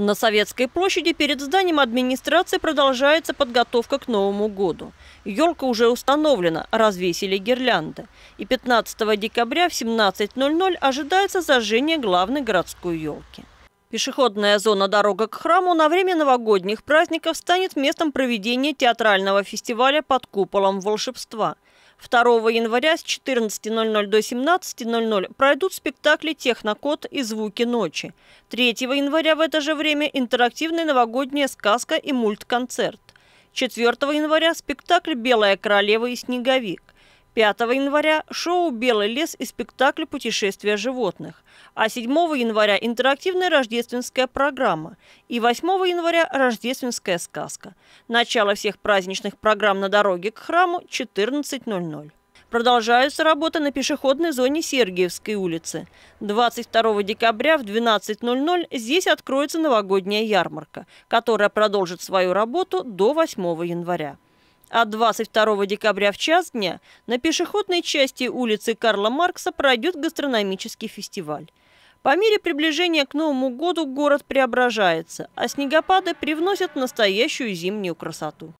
На Советской площади перед зданием администрации продолжается подготовка к Новому году. Елка уже установлена, развесили гирлянды. И 15 декабря в 17.00 ожидается зажжение главной городской елки. Пешеходная зона «Дорога к храму» на время новогодних праздников станет местом проведения театрального фестиваля под куполом волшебства – 2 января с 14.00 до 17.00 пройдут спектакли «Технокод» и «Звуки ночи». 3 января в это же время интерактивная новогодняя сказка и мультконцерт. 4 января спектакль «Белая королева и снеговик». 5 января – шоу «Белый лес» и спектакль «Путешествие животных», а 7 января – интерактивная рождественская программа и 8 января – рождественская сказка. Начало всех праздничных программ на дороге к храму – 14.00. Продолжаются работы на пешеходной зоне Сергиевской улицы. 22 декабря в 12.00 здесь откроется новогодняя ярмарка, которая продолжит свою работу до 8 января. А 22 декабря в час дня на пешеходной части улицы Карла Маркса пройдет гастрономический фестиваль. По мере приближения к Новому году город преображается, а снегопады привносят настоящую зимнюю красоту.